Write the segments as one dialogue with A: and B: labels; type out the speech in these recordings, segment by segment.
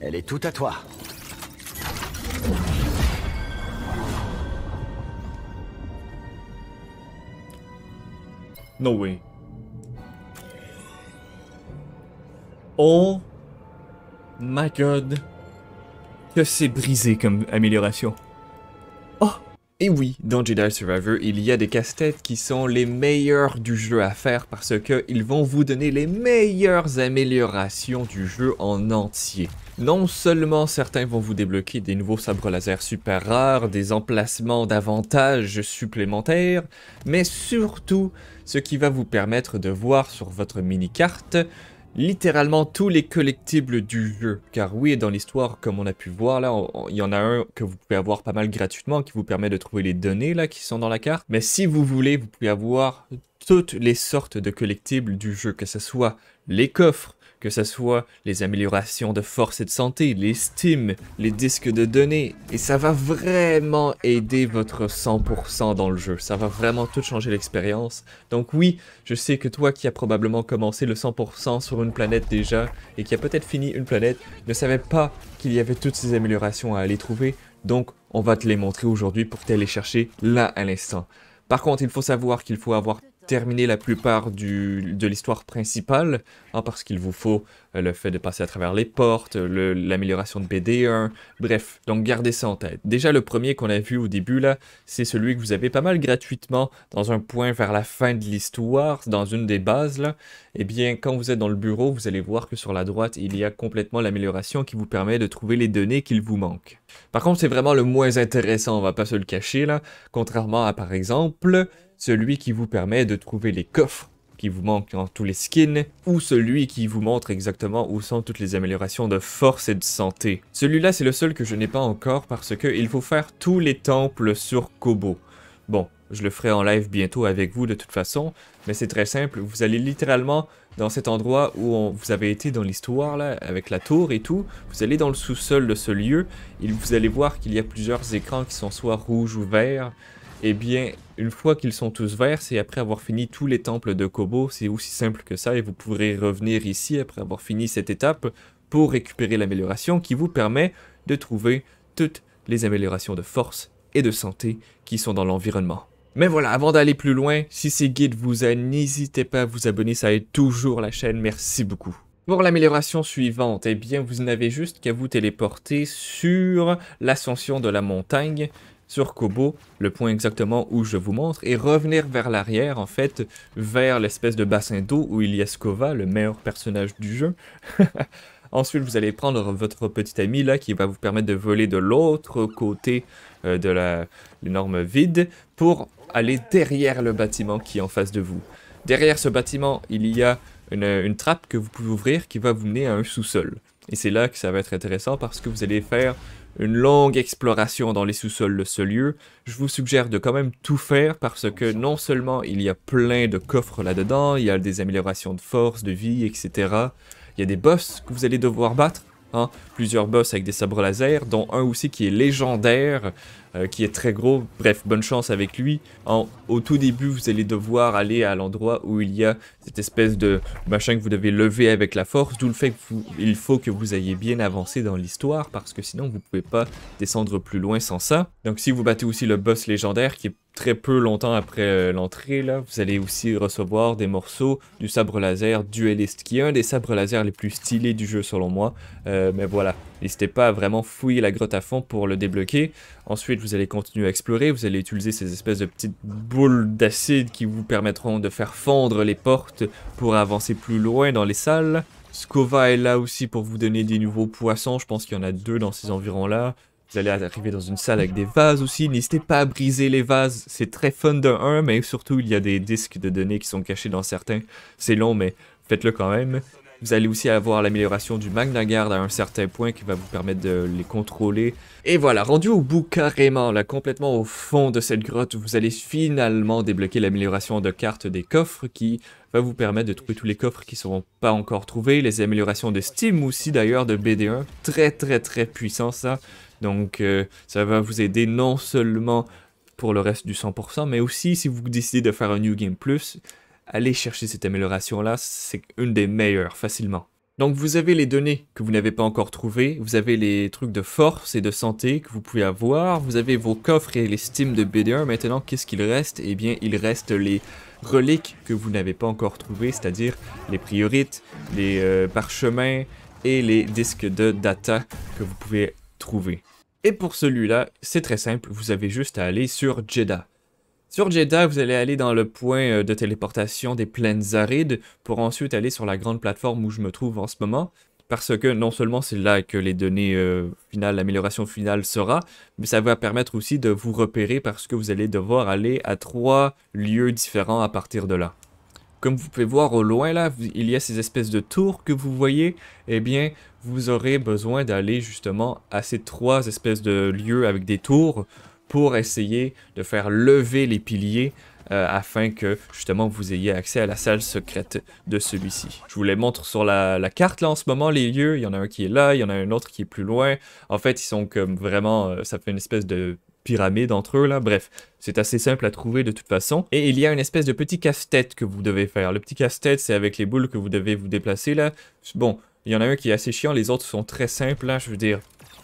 A: Elle est toute à toi. No way. Oh my god. Que c'est brisé comme amélioration. Et oui, dans Jedi Survivor, il y a des casse-têtes qui sont les meilleurs du jeu à faire parce qu'ils vont vous donner les meilleures améliorations du jeu en entier. Non seulement certains vont vous débloquer des nouveaux sabres laser super rares, des emplacements d'avantages supplémentaires, mais surtout ce qui va vous permettre de voir sur votre mini-carte littéralement tous les collectibles du jeu. Car oui, dans l'histoire, comme on a pu voir là, il y en a un que vous pouvez avoir pas mal gratuitement qui vous permet de trouver les données là qui sont dans la carte. Mais si vous voulez, vous pouvez avoir toutes les sortes de collectibles du jeu, que ce soit les coffres, que ce soit les améliorations de force et de santé, les steams, les disques de données, et ça va vraiment aider votre 100% dans le jeu. Ça va vraiment tout changer l'expérience. Donc oui, je sais que toi qui as probablement commencé le 100% sur une planète déjà, et qui a peut-être fini une planète, ne savais pas qu'il y avait toutes ces améliorations à aller trouver, donc on va te les montrer aujourd'hui pour t'aller chercher là à l'instant. Par contre, il faut savoir qu'il faut avoir terminer la plupart du, de l'histoire principale, hein, parce qu'il vous faut euh, le fait de passer à travers les portes, l'amélioration de BD1, bref, donc gardez ça en tête. Déjà le premier qu'on a vu au début là, c'est celui que vous avez pas mal gratuitement dans un point vers la fin de l'histoire, dans une des bases là, et eh bien quand vous êtes dans le bureau, vous allez voir que sur la droite, il y a complètement l'amélioration qui vous permet de trouver les données qu'il vous manque. Par contre, c'est vraiment le moins intéressant, on va pas se le cacher là, contrairement à par exemple celui qui vous permet de trouver les coffres qui vous manquent dans tous les skins, ou celui qui vous montre exactement où sont toutes les améliorations de force et de santé. Celui-là, c'est le seul que je n'ai pas encore parce que il faut faire tous les temples sur Kobo. Bon, je le ferai en live bientôt avec vous de toute façon, mais c'est très simple, vous allez littéralement dans cet endroit où vous avez été dans l'histoire, là, avec la tour et tout, vous allez dans le sous-sol de ce lieu, et vous allez voir qu'il y a plusieurs écrans qui sont soit rouges ou verts, eh bien, une fois qu'ils sont tous verts, c'est après avoir fini tous les temples de Kobo, c'est aussi simple que ça, et vous pourrez revenir ici après avoir fini cette étape pour récupérer l'amélioration qui vous permet de trouver toutes les améliorations de force et de santé qui sont dans l'environnement. Mais voilà, avant d'aller plus loin, si ces guides vous aident, n'hésitez pas à vous abonner, ça aide toujours la chaîne, merci beaucoup. Pour l'amélioration suivante, eh bien vous n'avez juste qu'à vous téléporter sur l'ascension de la montagne sur Kobo, le point exactement où je vous montre, et revenir vers l'arrière, en fait, vers l'espèce de bassin d'eau où il y a Skova, le meilleur personnage du jeu. Ensuite, vous allez prendre votre petit ami là qui va vous permettre de voler de l'autre côté euh, de l'énorme vide pour aller derrière le bâtiment qui est en face de vous. Derrière ce bâtiment, il y a une trappe que vous pouvez ouvrir qui va vous mener à un sous-sol. Et c'est là que ça va être intéressant parce que vous allez faire une longue exploration dans les sous-sols de ce lieu. Je vous suggère de quand même tout faire parce que non seulement il y a plein de coffres là-dedans, il y a des améliorations de force, de vie, etc. Il y a des boss que vous allez devoir battre, hein, plusieurs boss avec des sabres laser, dont un aussi qui est légendaire, euh, qui est très gros. Bref, bonne chance avec lui. En, au tout début, vous allez devoir aller à l'endroit où il y a cette espèce de machin que vous devez lever avec la force, d'où le fait qu'il faut que vous ayez bien avancé dans l'histoire, parce que sinon vous pouvez pas descendre plus loin sans ça. Donc si vous battez aussi le boss légendaire, qui est très peu longtemps après euh, l'entrée, là, vous allez aussi recevoir des morceaux du sabre laser Duelist, qui est un des sabres laser les plus stylés du jeu selon moi. Euh, mais voilà, N'hésitez pas à vraiment fouiller la grotte à fond pour le débloquer. Ensuite, vous allez continuer à explorer, vous allez utiliser ces espèces de petites boules d'acide qui vous permettront de faire fondre les portes pour avancer plus loin dans les salles. Scova est là aussi pour vous donner des nouveaux poissons, je pense qu'il y en a deux dans ces environs-là. Vous allez arriver dans une salle avec des vases aussi. N'hésitez pas à briser les vases. C'est très fun de 1, mais surtout, il y a des disques de données qui sont cachés dans certains. C'est long, mais faites-le quand même. Vous allez aussi avoir l'amélioration du Magna Guard à un certain point qui va vous permettre de les contrôler. Et voilà, rendu au bout carrément, là, complètement au fond de cette grotte, vous allez finalement débloquer l'amélioration de cartes des coffres qui va vous permettre de trouver tous les coffres qui ne seront pas encore trouvés. Les améliorations de Steam aussi d'ailleurs, de BD1, très très très puissant ça. Donc euh, ça va vous aider non seulement pour le reste du 100%, mais aussi si vous décidez de faire un New Game Plus, aller chercher cette amélioration-là, c'est une des meilleures, facilement. Donc vous avez les données que vous n'avez pas encore trouvées, vous avez les trucs de force et de santé que vous pouvez avoir, vous avez vos coffres et les steams de BD1. Maintenant, qu'est-ce qu'il reste Eh bien, il reste les reliques que vous n'avez pas encore trouvées, c'est-à-dire les priorites, les euh, parchemins et les disques de data que vous pouvez trouver. Et pour celui-là, c'est très simple, vous avez juste à aller sur Jeddah. Sur Jedi, vous allez aller dans le point euh, de téléportation des plaines arides pour ensuite aller sur la grande plateforme où je me trouve en ce moment. Parce que non seulement c'est là que les données euh, finales, l'amélioration finale sera, mais ça va permettre aussi de vous repérer parce que vous allez devoir aller à trois lieux différents à partir de là. Comme vous pouvez voir au loin là, il y a ces espèces de tours que vous voyez. Eh bien, vous aurez besoin d'aller justement à ces trois espèces de lieux avec des tours pour essayer de faire lever les piliers euh, afin que justement vous ayez accès à la salle secrète de celui-ci. Je vous les montre sur la, carte là en ce moment, les lieux. Il y en a un qui est là, il y en a un autre qui est plus loin. En fait, ils sont comme vraiment, euh, ça fait une espèce de pyramide entre eux là. Bref, c'est assez simple à trouver de toute façon. Et il y a une espèce de petit casse-tête que vous devez faire. Le petit casse-tête, c'est avec les boules que vous devez vous déplacer là. Bon, il y en a un qui est assez chiant, les autres sont très simples là, je veux dire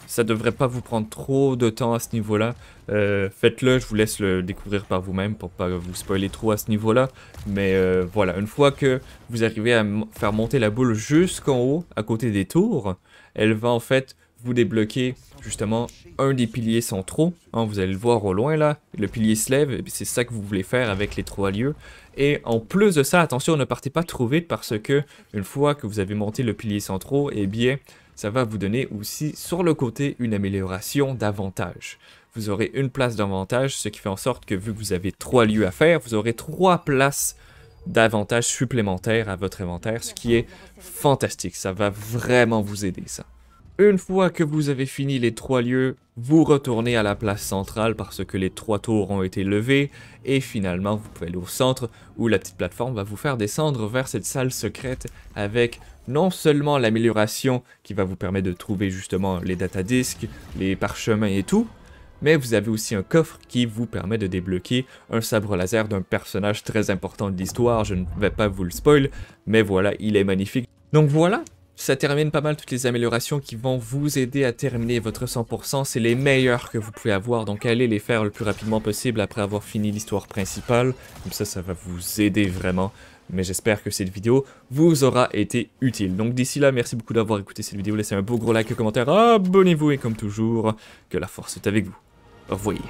A: ça devrait pas vous prendre trop de temps à ce niveau-là. Euh, faites-le, je vous laisse le découvrir par vous-même pour pas vous spoiler trop à ce niveau-là. Mais euh, voilà, une fois que vous arrivez à faire monter la boule jusqu'en haut, à côté des tours, elle va en fait vous débloquer justement un des piliers centraux. Hein, vous allez le voir au loin là, le pilier se lève, et c'est ça que vous voulez faire avec les trois lieux. Et en plus de ça, attention, ne partez pas trop vite parce que une fois que vous avez monté le pilier centraux, eh bien, ça va vous donner aussi sur le côté une amélioration d'avantage. Vous aurez une place d'avantage, ce qui fait en sorte que vu que vous avez trois lieux à faire, vous aurez trois places d'avantage supplémentaires à votre inventaire, ce qui est fantastique. Ça va vraiment vous aider, ça. Une fois que vous avez fini les trois lieux, vous retournez à la place centrale parce que les trois tours ont été levées et finalement vous pouvez aller au centre où la petite plateforme va vous faire descendre vers cette salle secrète avec non seulement l'amélioration qui va vous permettre de trouver justement les datadisques, les parchemins et tout, mais vous avez aussi un coffre qui vous permet de débloquer un sabre laser d'un personnage très important de l'histoire, je ne vais pas vous le spoil, mais voilà, il est magnifique. Donc voilà, ça termine pas mal toutes les améliorations qui vont vous aider à terminer votre 100%. C'est les meilleurs que vous pouvez avoir, donc allez les faire le plus rapidement possible après avoir fini l'histoire principale. Comme ça, ça va vous aider vraiment. Mais j'espère que cette vidéo vous aura été utile. Donc d'ici là, merci beaucoup d'avoir écouté cette vidéo. Laissez un beau gros like, un commentaire, abonnez-vous et comme toujours, que la force est avec vous. Au revoir.